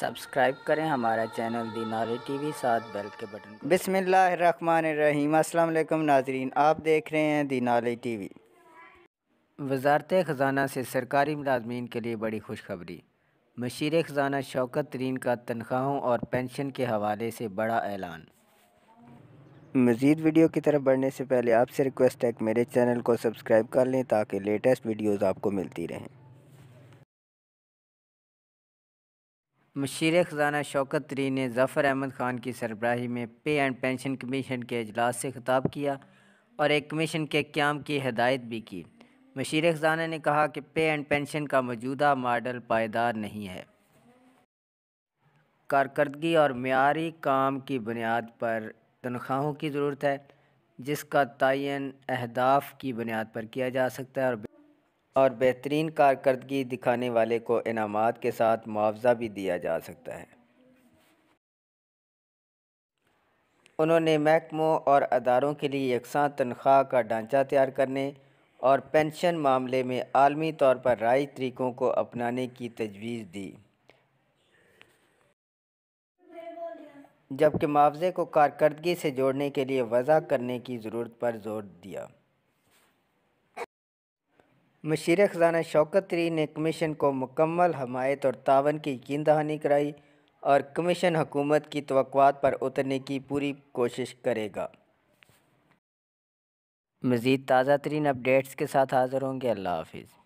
subscribe करें हमारा channel दिनारे टीवी साथ बेल के बटन अस्सलाम वालेकुम नाजरीन आप देख रहे हैं टी टीवी वजारत ख़जाना से सरकारी मुलाजमीन के लिए बड़ी खुशखबरी मशीर ख़जाना शौकत तरीन का तनख्वाहों और पेंशन के हवाले से बड़ा ऐलान मज़ीद वीडियो की तरफ बढ़ने से पहले आपसे रिक्वेस्ट है कि मेरे चैनल को सब्सक्राइब कर लें ताकि लेटेस्ट वीडियोज़ आपको मिलती रहें मशीर ख़जाना शौकत तरीन ने ज़फ़र अहमद ख़ान की सरबराही में पे एंड पेंशन कमीशन के अजलास से खताब किया और एक कमीशन के क्याम की हदायत भी की मशीर ख़जाना ने कहा कि पे एंड पेंशन का मौजूदा मॉडल पायदार नहीं है कारकर्दगी और मीरी काम की बुनियाद पर तनख्वाहों की ज़रूरत है जिसका तयन अहदाफ की बुनियाद पर किया जा सकता है और और बेहतरीन कारकर्दगी दिखाने वाले को इनामात के साथ मुआवजा भी दिया जा सकता है उन्होंने महकमों और अदारों के लिए यकसा तनख्वाह का ढांचा तैयार करने और पेंशन मामले में आलमी तौर पर राय तरीक़ों को अपनाने की तजवीज़ दी जबकि मुआवजे को कारकर्दगी से जोड़ने के लिए वजह करने की ज़रूरत पर जोर दिया मशीर ख़जाना शौकत तरीन ने कमीशन को मुकम्मल हमायत और तावन की यकीन दहानी कराई और कमीशन हुकूमत की तो पर उतरने की पूरी कोशिश करेगा मज़ीद ताज़ा तरीन अपडेट्स के साथ हाज़िर होंगे अल्लाह हाफिज़